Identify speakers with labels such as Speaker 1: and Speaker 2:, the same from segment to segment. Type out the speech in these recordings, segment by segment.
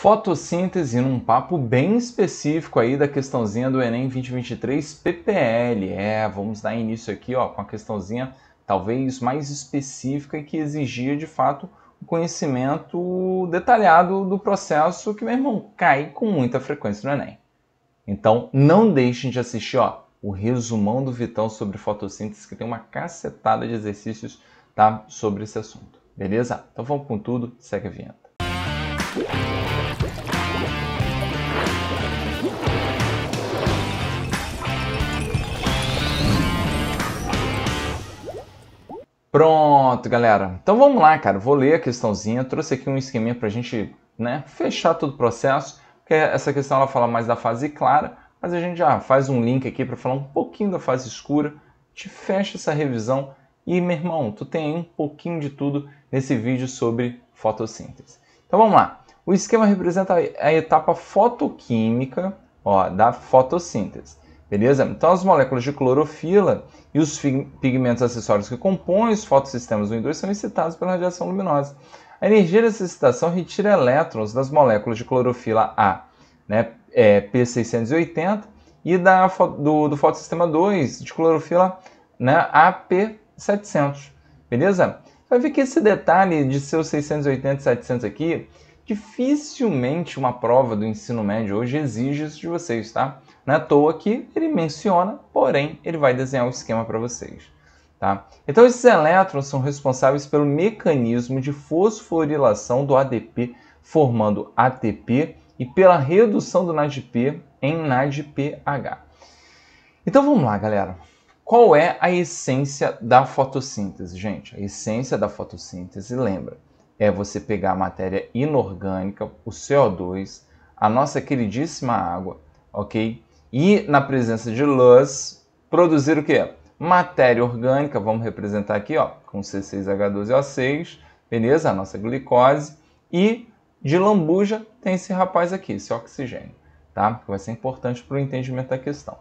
Speaker 1: fotossíntese num papo bem específico aí da questãozinha do Enem 2023 PPL. É, vamos dar início aqui ó, com a questãozinha talvez mais específica e que exigia de fato o um conhecimento detalhado do processo que, meu irmão, cai com muita frequência no Enem. Então, não deixem de assistir ó, o resumão do Vitão sobre fotossíntese, que tem uma cacetada de exercícios tá, sobre esse assunto. Beleza? Então vamos com tudo, segue a vinheta. Pronto, galera. Então vamos lá, cara. Vou ler a questãozinha. Trouxe aqui um esqueminha para a gente né, fechar todo o processo, porque essa questão ela fala mais da fase clara, mas a gente já faz um link aqui para falar um pouquinho da fase escura. Te fecha essa revisão e, meu irmão, tu tem aí um pouquinho de tudo nesse vídeo sobre fotossíntese. Então vamos lá. O esquema representa a etapa fotoquímica ó, da fotossíntese. Beleza? Então as moléculas de clorofila e os pigmentos acessórios que compõem os fotossistemas 1 e 2 são excitados pela radiação luminosa. A energia dessa excitação retira elétrons das moléculas de clorofila A, né, é, P680, e da, do, do fotossistema 2 de clorofila né, AP700. Beleza? vai ver que esse detalhe de seus 680 700 aqui, dificilmente uma prova do ensino médio hoje exige isso de vocês, tá? Não é à toa que ele menciona, porém ele vai desenhar o um esquema para vocês. Tá? Então esses elétrons são responsáveis pelo mecanismo de fosforilação do ADP, formando ATP, e pela redução do NADP em NADPH. Então vamos lá, galera. Qual é a essência da fotossíntese, gente? A essência da fotossíntese, lembra, é você pegar a matéria inorgânica, o CO2, a nossa queridíssima água, ok? E na presença de luz, produzir o que? Matéria orgânica, vamos representar aqui, ó, com C6H12O6, beleza? A nossa glicose. E de lambuja tem esse rapaz aqui, esse oxigênio, tá? Que vai ser importante para o entendimento da questão.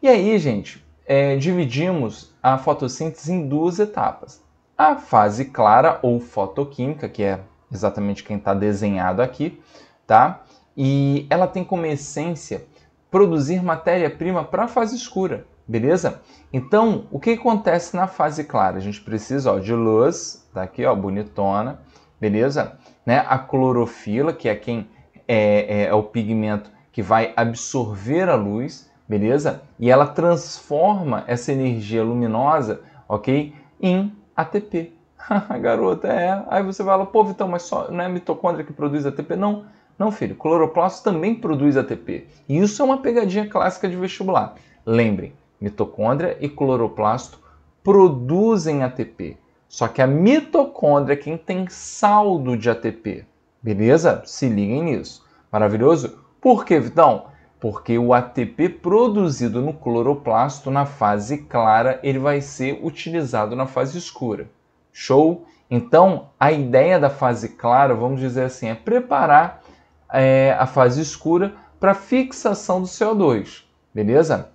Speaker 1: E aí, gente, é, dividimos a fotossíntese em duas etapas. A fase clara ou fotoquímica, que é exatamente quem está desenhado aqui, tá? E ela tem como essência produzir matéria-prima para a fase escura, beleza? Então, o que acontece na fase clara? A gente precisa ó, de luz, tá aqui, ó, bonitona, beleza? Né? A clorofila, que é quem é, é, é o pigmento que vai absorver a luz, beleza? E ela transforma essa energia luminosa, ok? Em ATP. Garota, é. Aí você vai lá, pô, Vitão, mas só não é mitocôndria que produz ATP? Não, não, filho. Cloroplasto também produz ATP. E isso é uma pegadinha clássica de vestibular. Lembrem, mitocôndria e cloroplasto produzem ATP. Só que a mitocôndria é quem tem saldo de ATP. Beleza? Se liguem nisso. Maravilhoso? Por quê, Vitão? porque o ATP produzido no cloroplasto na fase clara ele vai ser utilizado na fase escura. Show? Então, a ideia da fase clara, vamos dizer assim, é preparar é, a fase escura para fixação do CO2, beleza?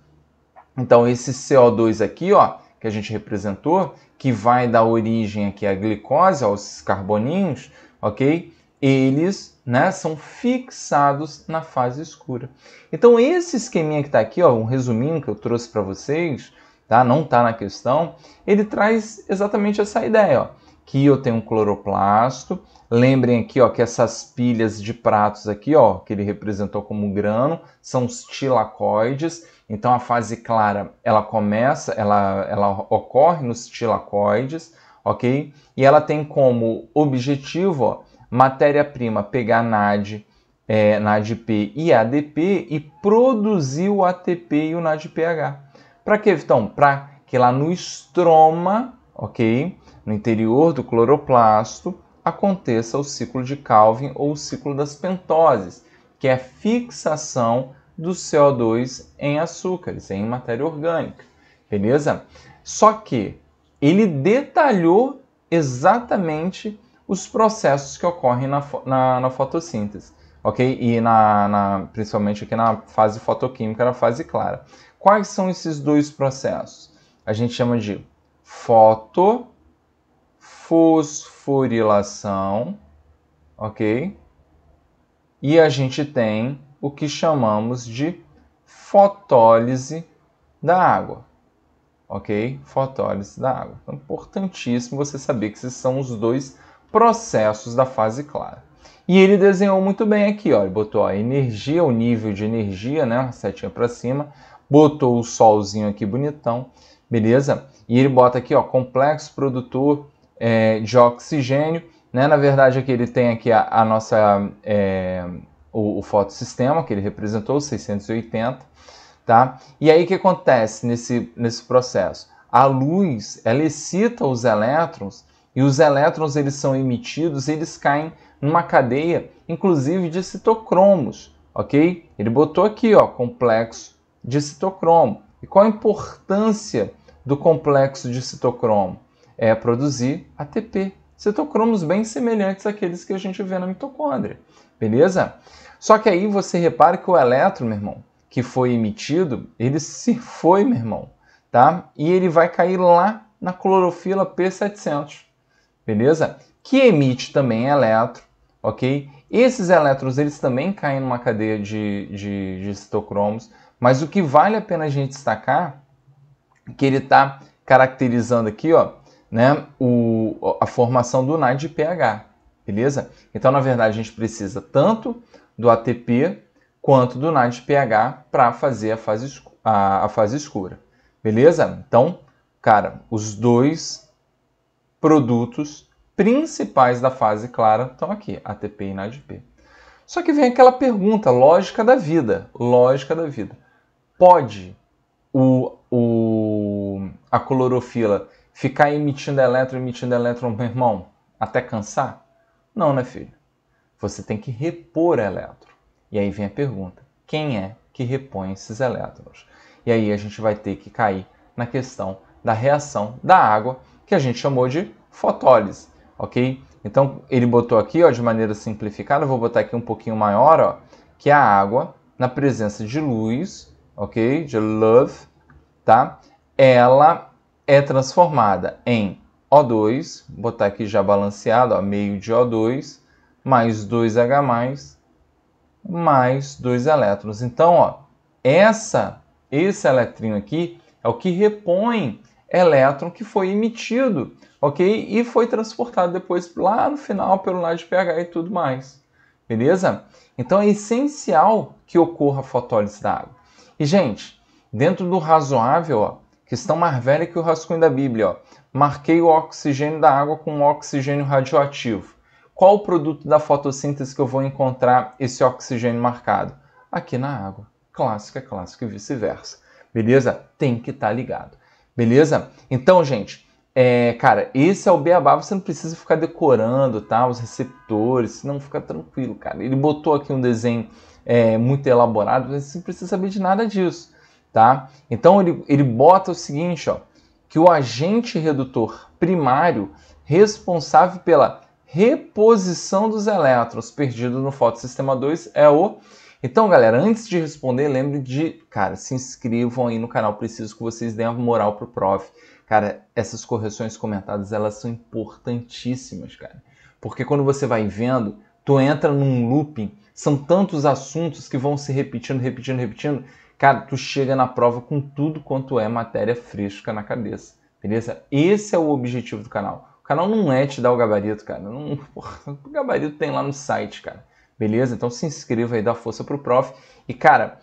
Speaker 1: Então, esse CO2 aqui, ó, que a gente representou, que vai dar origem aqui à glicose, aos carboninhos, ok? eles né, são fixados na fase escura. Então, esse esqueminha que está aqui, ó, um resuminho que eu trouxe para vocês, tá? não está na questão, ele traz exatamente essa ideia. Ó, que eu tenho um cloroplasto, lembrem aqui ó, que essas pilhas de pratos aqui, ó, que ele representou como grano, são os tilacoides, então a fase clara ela começa, ela, ela ocorre nos tilacoides, ok? E ela tem como objetivo ó, matéria-prima, pegar NAD, é, NADP e ADP e produzir o ATP e o NADPH. Para que, então? Para que lá no estroma, ok? No interior do cloroplasto, aconteça o ciclo de Calvin ou o ciclo das pentoses, que é a fixação do CO2 em açúcares, em matéria orgânica. Beleza? Só que ele detalhou exatamente os processos que ocorrem na, na, na fotossíntese, ok? E na, na, principalmente aqui na fase fotoquímica, na fase clara. Quais são esses dois processos? A gente chama de fotofosforilação, ok? E a gente tem o que chamamos de fotólise da água, ok? Fotólise da água. Então, importantíssimo você saber que esses são os dois processos processos da fase clara. E ele desenhou muito bem aqui, ó, ele botou a energia, o nível de energia, né, setinha para cima, botou o solzinho aqui bonitão, beleza? E ele bota aqui, ó, complexo produtor é, de oxigênio, né? Na verdade, aqui ele tem aqui a, a nossa é, o, o, fotossistema que ele representou, 680, tá? E aí o que acontece nesse, nesse processo? A luz, ela excita os elétrons e os elétrons eles são emitidos, eles caem numa cadeia, inclusive de citocromos, ok? Ele botou aqui, ó, complexo de citocromo. E qual a importância do complexo de citocromo? É produzir ATP, citocromos bem semelhantes àqueles que a gente vê na mitocôndria, beleza? Só que aí você repara que o elétron, meu irmão, que foi emitido, ele se foi, meu irmão, tá? E ele vai cair lá na clorofila P700 beleza? Que emite também elétron, ok? Esses elétrons eles também caem numa cadeia de, de, de citocromos, mas o que vale a pena a gente destacar é que ele está caracterizando aqui, ó, né, o, a formação do NAD pH, beleza? Então, na verdade, a gente precisa tanto do ATP quanto do NAD pH para fazer a fase, a, a fase escura, beleza? Então, cara, os dois produtos principais da fase clara estão aqui, ATP e NADP. Só que vem aquela pergunta, lógica da vida, lógica da vida. Pode o, o, a clorofila ficar emitindo elétron, emitindo elétron, meu irmão, até cansar? Não, né, filho? Você tem que repor elétron. E aí vem a pergunta: quem é que repõe esses elétrons? E aí a gente vai ter que cair na questão da reação da água que a gente chamou de fotólise, ok? Então ele botou aqui, ó, de maneira simplificada, vou botar aqui um pouquinho maior, ó, que é a água na presença de luz, ok? De love, tá? Ela é transformada em O2, botar aqui já balanceado, ó, meio de O2, mais 2H+, mais dois elétrons. Então, ó, essa, esse eletrinho aqui é o que repõe elétron que foi emitido, ok? E foi transportado depois lá no final pelo lado de pH e tudo mais, beleza? Então é essencial que ocorra a fotólise da água. E, gente, dentro do razoável, ó, questão mais velha que o rascunho da Bíblia, ó, marquei o oxigênio da água com oxigênio radioativo. Qual o produto da fotossíntese que eu vou encontrar esse oxigênio marcado? Aqui na água. Clássica, clássica e vice-versa. Beleza? Tem que estar tá ligado. Beleza? Então, gente, é, cara, esse é o beabá, você não precisa ficar decorando, tá? Os receptores, não fica tranquilo, cara. Ele botou aqui um desenho é, muito elaborado, mas você não precisa saber de nada disso, tá? Então ele, ele bota o seguinte, ó, que o agente redutor primário responsável pela reposição dos elétrons perdidos no fotossistema 2 é o então, galera, antes de responder, lembre de, cara, se inscrevam aí no canal. Preciso que vocês deem a moral pro prof. Cara, essas correções comentadas, elas são importantíssimas, cara. Porque quando você vai vendo, tu entra num looping, são tantos assuntos que vão se repetindo, repetindo, repetindo. Cara, tu chega na prova com tudo quanto é matéria fresca na cabeça, beleza? Esse é o objetivo do canal. O canal não é te dar o gabarito, cara. Não, porra, o gabarito tem lá no site, cara. Beleza? Então se inscreva aí, dá força pro prof. E cara,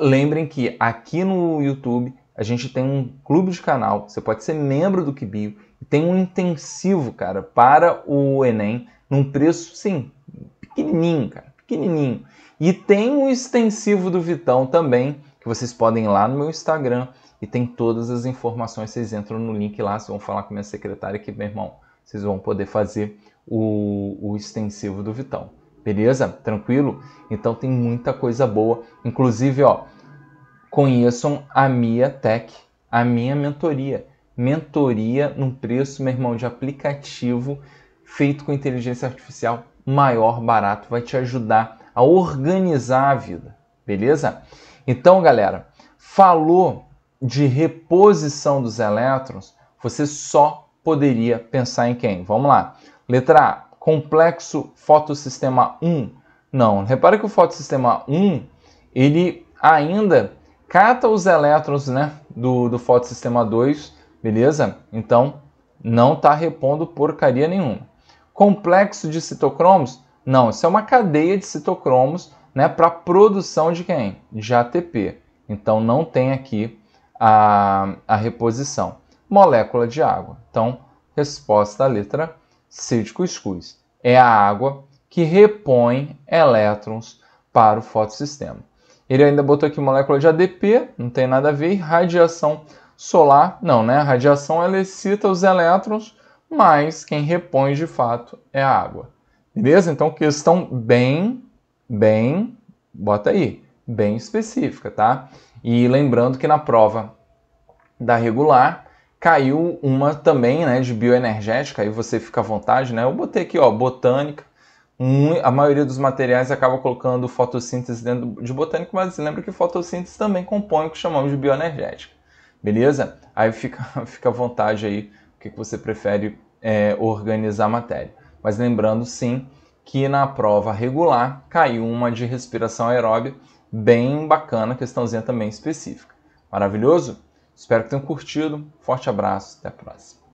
Speaker 1: lembrem que aqui no YouTube a gente tem um clube de canal, você pode ser membro do Kibio e tem um intensivo, cara, para o ENEM num preço sim, pequenininho, cara, pequenininho. E tem o um extensivo do Vitão também, que vocês podem ir lá no meu Instagram e tem todas as informações, vocês entram no link lá, vocês vão falar com minha secretária que, meu irmão, vocês vão poder fazer o, o extensivo do Vitão. Beleza? Tranquilo? Então tem muita coisa boa. Inclusive, ó, conheçam a Mia Tech, a minha mentoria. Mentoria num preço, meu irmão, de aplicativo feito com inteligência artificial maior, barato, vai te ajudar a organizar a vida, beleza? Então, galera, falou de reposição dos elétrons, você só poderia pensar em quem? Vamos lá. Letra A, complexo fotossistema 1? Não. Repara que o fotossistema 1, ele ainda cata os elétrons né, do, do fotossistema 2, beleza? Então, não está repondo porcaria nenhuma. Complexo de citocromos? Não, isso é uma cadeia de citocromos né, para produção de quem? De ATP. Então, não tem aqui a, a reposição. Molécula de água. Então, resposta à letra C de cuscuz. É a água que repõe elétrons para o fotossistema. Ele ainda botou aqui molécula de ADP, não tem nada a ver, e radiação solar, não, né? A radiação ela excita os elétrons, mas quem repõe de fato é a água. Beleza? Então, questão bem, bem, bota aí, bem específica, tá? E lembrando que na prova da regular, caiu uma também, né, de bioenergética, aí você fica à vontade, né? Eu botei aqui, ó, botânica. A maioria dos materiais acaba colocando fotossíntese dentro de botânico, mas lembra que fotossíntese também compõe o que chamamos de bioenergética, beleza? Aí fica, fica à vontade aí o que, você prefere é, organizar a matéria. Mas lembrando, sim, que na prova regular caiu uma de respiração aeróbica bem bacana, questãozinha também específica. Maravilhoso? Espero que tenham curtido. Forte abraço, até a próxima.